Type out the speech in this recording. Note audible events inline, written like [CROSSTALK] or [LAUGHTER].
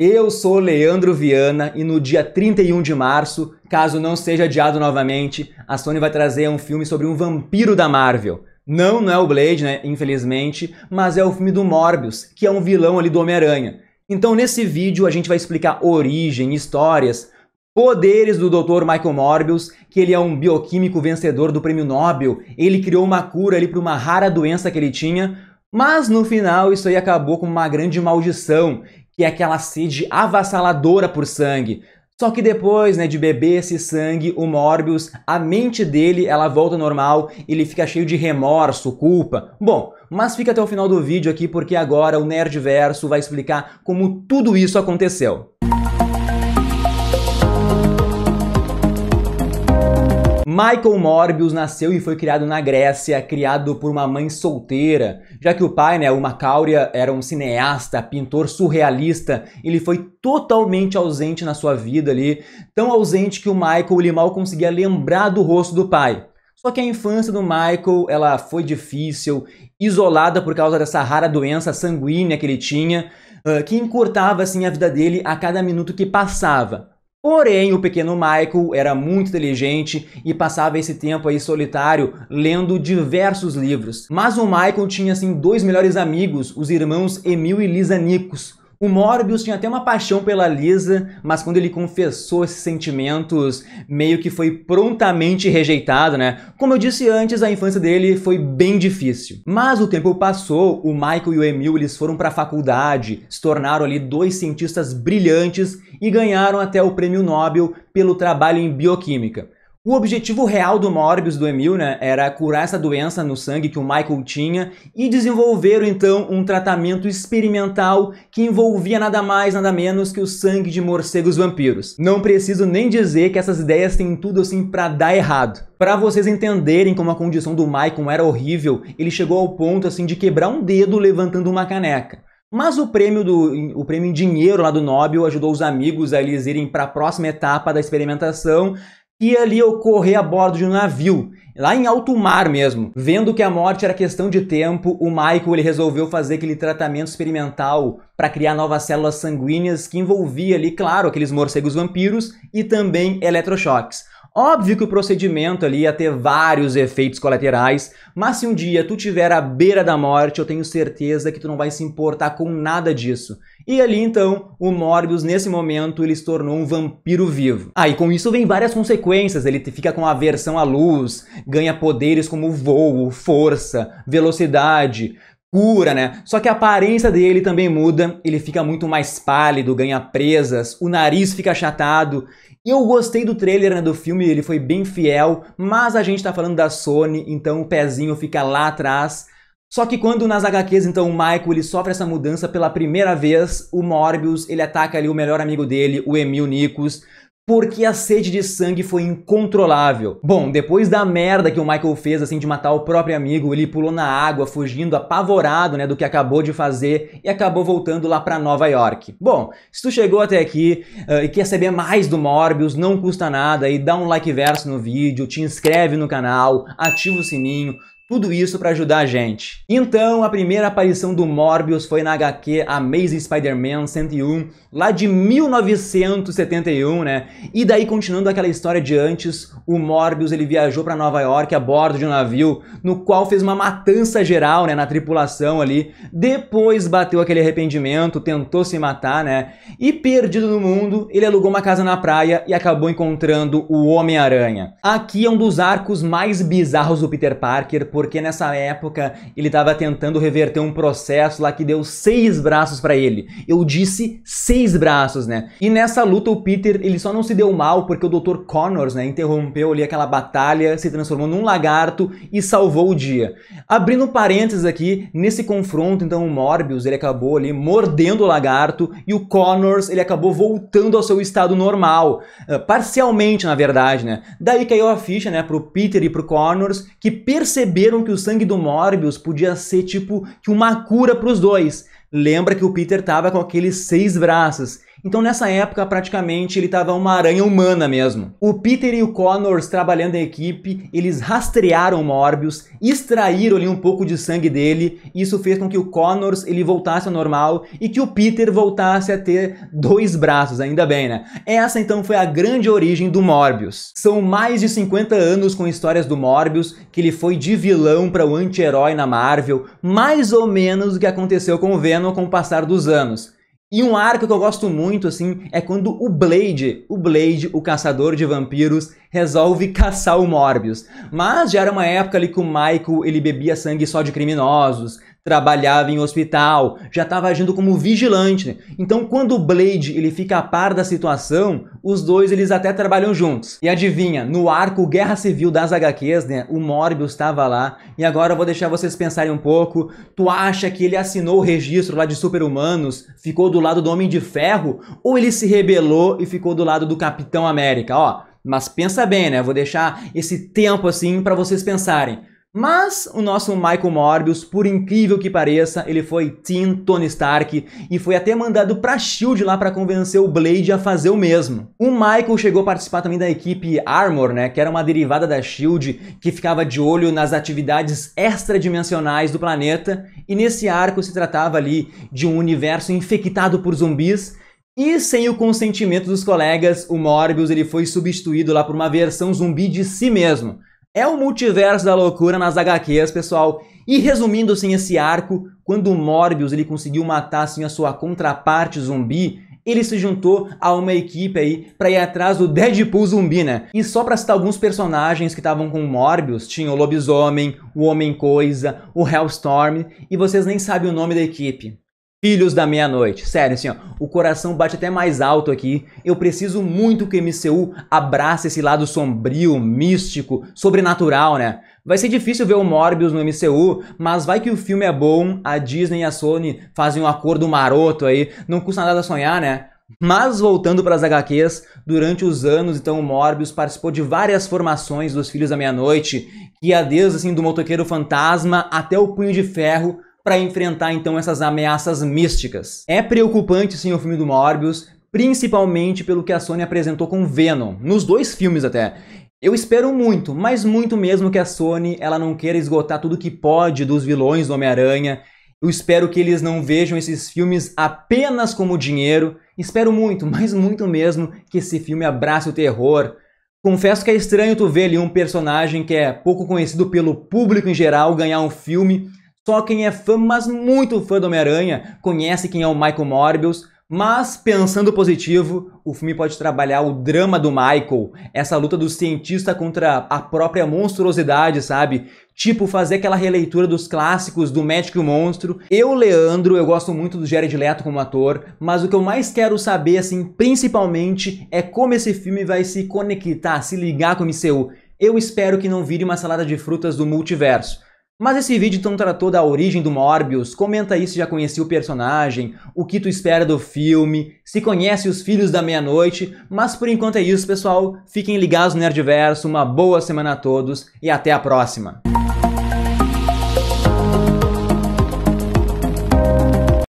Eu sou Leandro Viana e no dia 31 de março, caso não seja adiado novamente, a Sony vai trazer um filme sobre um vampiro da Marvel. Não, não é o Blade, né, infelizmente, mas é o filme do Morbius, que é um vilão ali do Homem-Aranha. Então nesse vídeo a gente vai explicar origem, histórias, poderes do Dr. Michael Morbius, que ele é um bioquímico vencedor do prêmio Nobel, ele criou uma cura ali para uma rara doença que ele tinha, mas no final isso aí acabou com uma grande maldição que é aquela sede avassaladora por sangue. Só que depois, né, de beber esse sangue, o Morbius, a mente dele, ela volta ao normal, ele fica cheio de remorso, culpa. Bom, mas fica até o final do vídeo aqui porque agora o Nerdverso vai explicar como tudo isso aconteceu. Música Michael Morbius nasceu e foi criado na Grécia, criado por uma mãe solteira. Já que o pai, né, o Macauria, era um cineasta, pintor surrealista, ele foi totalmente ausente na sua vida ali, tão ausente que o Michael ele mal conseguia lembrar do rosto do pai. Só que a infância do Michael, ela foi difícil, isolada por causa dessa rara doença sanguínea que ele tinha, que encurtava assim a vida dele a cada minuto que passava. Porém, o pequeno Michael era muito inteligente e passava esse tempo aí solitário lendo diversos livros. Mas o Michael tinha assim dois melhores amigos, os irmãos Emil e Lisa Nicos. O Morbius tinha até uma paixão pela Lisa, mas quando ele confessou esses sentimentos, meio que foi prontamente rejeitado, né? Como eu disse antes, a infância dele foi bem difícil. Mas o tempo passou, o Michael e o Emil eles foram para a faculdade, se tornaram ali dois cientistas brilhantes e ganharam até o prêmio Nobel pelo trabalho em bioquímica. O objetivo real do Morbius do Emil, né, era curar essa doença no sangue que o Michael tinha e desenvolveram então um tratamento experimental que envolvia nada mais, nada menos que o sangue de morcegos vampiros. Não preciso nem dizer que essas ideias têm tudo assim para dar errado. Para vocês entenderem como a condição do Michael era horrível, ele chegou ao ponto assim de quebrar um dedo levantando uma caneca. Mas o prêmio do o prêmio em dinheiro lá do Nobel ajudou os amigos a eles irem para a próxima etapa da experimentação, que ali ocorrer a bordo de um navio, lá em alto mar mesmo. Vendo que a morte era questão de tempo, o Michael ele resolveu fazer aquele tratamento experimental para criar novas células sanguíneas que envolvia ali, claro, aqueles morcegos vampiros e também eletrochoques. Óbvio que o procedimento ali ia ter vários efeitos colaterais, mas se um dia tu tiver à beira da morte, eu tenho certeza que tu não vai se importar com nada disso. E ali então, o Morbius nesse momento ele se tornou um vampiro vivo. Aí ah, com isso vem várias consequências, ele fica com aversão à luz, ganha poderes como voo, força, velocidade, cura, né? Só que a aparência dele também muda, ele fica muito mais pálido, ganha presas, o nariz fica achatado. Eu gostei do trailer né, do filme, ele foi bem fiel, mas a gente tá falando da Sony, então o pezinho fica lá atrás. Só que quando nas HQs, então, o Michael ele sofre essa mudança pela primeira vez, o Morbius ele ataca ali o melhor amigo dele, o Emil Nikos porque a sede de sangue foi incontrolável. Bom, depois da merda que o Michael fez, assim, de matar o próprio amigo, ele pulou na água, fugindo apavorado, né, do que acabou de fazer e acabou voltando lá para Nova York. Bom, se tu chegou até aqui uh, e quer saber mais do Morbius, não custa nada e dá um like verso no vídeo, te inscreve no canal, ativa o sininho, tudo isso para ajudar a gente. Então, a primeira aparição do Morbius foi na HQ Amazing Spider-Man 101, lá de 1971, né? E daí, continuando aquela história de antes, o Morbius ele viajou para Nova York a bordo de um navio, no qual fez uma matança geral, né, na tripulação ali. Depois bateu aquele arrependimento, tentou se matar, né? E perdido no mundo, ele alugou uma casa na praia e acabou encontrando o Homem-Aranha. Aqui é um dos arcos mais bizarros do Peter Parker porque nessa época ele estava tentando reverter um processo lá que deu seis braços para ele. Eu disse seis braços, né? E nessa luta o Peter ele só não se deu mal porque o Dr. Connors, né, interrompeu ali aquela batalha, se transformou num lagarto e salvou o dia. Abrindo parênteses aqui, nesse confronto, então o Morbius ele acabou ali mordendo o lagarto e o Connors ele acabou voltando ao seu estado normal, ah, parcialmente na verdade, né? Daí caiu a ficha, né, pro Peter e pro Connors que perceberam entenderam que o sangue do Morbius podia ser tipo que uma cura para os dois. Lembra que o Peter tava com aqueles seis braços então nessa época, praticamente, ele estava uma aranha humana mesmo. O Peter e o Connors, trabalhando em equipe, eles rastrearam o Morbius, extraíram ali um pouco de sangue dele, e isso fez com que o Connors ele voltasse ao normal e que o Peter voltasse a ter dois braços, ainda bem, né? Essa então foi a grande origem do Morbius. São mais de 50 anos com histórias do Morbius, que ele foi de vilão para o anti-herói na Marvel, mais ou menos o que aconteceu com o Venom com o passar dos anos. E um arco que eu gosto muito, assim, é quando o Blade, o Blade, o caçador de vampiros, resolve caçar o Morbius. Mas já era uma época ali que o Michael, ele bebia sangue só de criminosos, trabalhava em hospital, já estava agindo como vigilante. Né? Então, quando o Blade ele fica a par da situação, os dois eles até trabalham juntos. E adivinha, no arco Guerra Civil das HQs, né, o Morbius estava lá. E agora eu vou deixar vocês pensarem um pouco. Tu acha que ele assinou o registro lá de super-humanos, ficou do lado do Homem de Ferro, ou ele se rebelou e ficou do lado do Capitão América, ó? Mas pensa bem, né? Vou deixar esse tempo assim para vocês pensarem. Mas o nosso Michael Morbius, por incrível que pareça, ele foi Team Tony Stark e foi até mandado pra SHIELD lá para convencer o Blade a fazer o mesmo. O Michael chegou a participar também da equipe Armor, né, que era uma derivada da SHIELD que ficava de olho nas atividades extradimensionais do planeta e nesse arco se tratava ali de um universo infectado por zumbis e sem o consentimento dos colegas, o Morbius ele foi substituído lá por uma versão zumbi de si mesmo. É o multiverso da loucura nas HQs, pessoal. E resumindo assim esse arco, quando o Morbius ele conseguiu matar assim a sua contraparte zumbi, ele se juntou a uma equipe aí para ir atrás do Deadpool zumbi, né? E só para citar alguns personagens que estavam com o Morbius, tinha o Lobisomem, o Homem Coisa, o Hellstorm, e vocês nem sabem o nome da equipe. Filhos da meia-noite, sério assim, ó, o coração bate até mais alto aqui. Eu preciso muito que o MCU abrace esse lado sombrio, místico, sobrenatural, né? Vai ser difícil ver o Morbius no MCU, mas vai que o filme é bom, a Disney e a Sony fazem um acordo maroto aí, não custa nada sonhar, né? Mas voltando para as HQs, durante os anos, então, o Morbius participou de várias formações dos Filhos da Meia-Noite, que ia é desde assim, do Motoqueiro Fantasma até o Punho de Ferro, para enfrentar então essas ameaças místicas. É preocupante sim o filme do Morbius, principalmente pelo que a Sony apresentou com Venom, nos dois filmes até. Eu espero muito, mas muito mesmo que a Sony ela não queira esgotar tudo que pode dos vilões do Homem-Aranha. Eu espero que eles não vejam esses filmes apenas como dinheiro. Espero muito, [LAUGHS] mas muito mesmo que esse filme abrace o terror. Confesso que é estranho tu ver ali um personagem que é pouco conhecido pelo público em geral ganhar um filme só quem é fã, mas muito fã do Homem-Aranha, conhece quem é o Michael Morbius, mas pensando positivo, o filme pode trabalhar o drama do Michael, essa luta do cientista contra a própria monstruosidade, sabe? Tipo, fazer aquela releitura dos clássicos do Médico e o Monstro. Eu, Leandro, eu gosto muito do Jared Leto como ator, mas o que eu mais quero saber, assim, principalmente, é como esse filme vai se conectar, se ligar com o MCU. Eu espero que não vire uma salada de frutas do multiverso mas esse vídeo então tratou da origem do Morbius, comenta aí se já conhecia o personagem, o que tu espera do filme, se conhece os Filhos da Meia-Noite, mas por enquanto é isso pessoal, fiquem ligados no Nerdiverso, uma boa semana a todos e até a próxima!